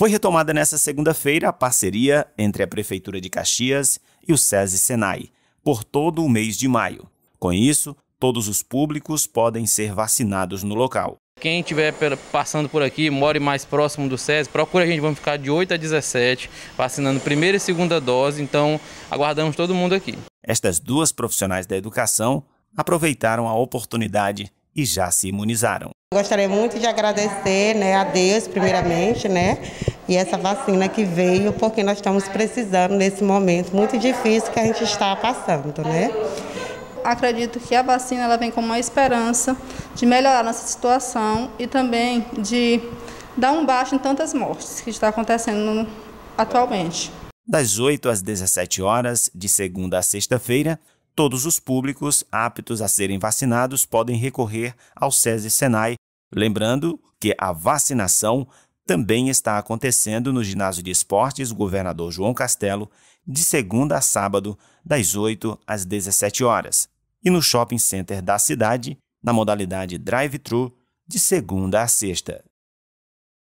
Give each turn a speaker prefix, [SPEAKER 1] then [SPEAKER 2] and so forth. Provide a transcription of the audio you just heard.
[SPEAKER 1] Foi retomada nesta segunda-feira a parceria entre a Prefeitura de Caxias e o SESI Senai, por todo o mês de maio. Com isso, todos os públicos podem ser vacinados no local.
[SPEAKER 2] Quem estiver passando por aqui, more mais próximo do SESI, procure a gente, vamos ficar de 8 a 17, vacinando primeira e segunda dose, então aguardamos todo mundo aqui. Estas duas profissionais da educação aproveitaram a oportunidade
[SPEAKER 1] e já se imunizaram.
[SPEAKER 3] Gostaria muito de agradecer né, a Deus, primeiramente, né, e essa vacina que veio, porque nós estamos precisando nesse momento muito difícil que a gente está passando, né?
[SPEAKER 4] Acredito que a vacina ela vem como uma esperança de melhorar nossa situação e também de dar um baixo em tantas mortes que está acontecendo atualmente.
[SPEAKER 1] Das 8 às 17 horas, de segunda a sexta-feira, todos os públicos aptos a serem vacinados podem recorrer ao SESI Senai, lembrando que a vacinação também está acontecendo no Ginásio de Esportes Governador João Castelo, de segunda a sábado, das 8 às 17 horas, e no shopping center da cidade, na modalidade drive-thru, de segunda a sexta,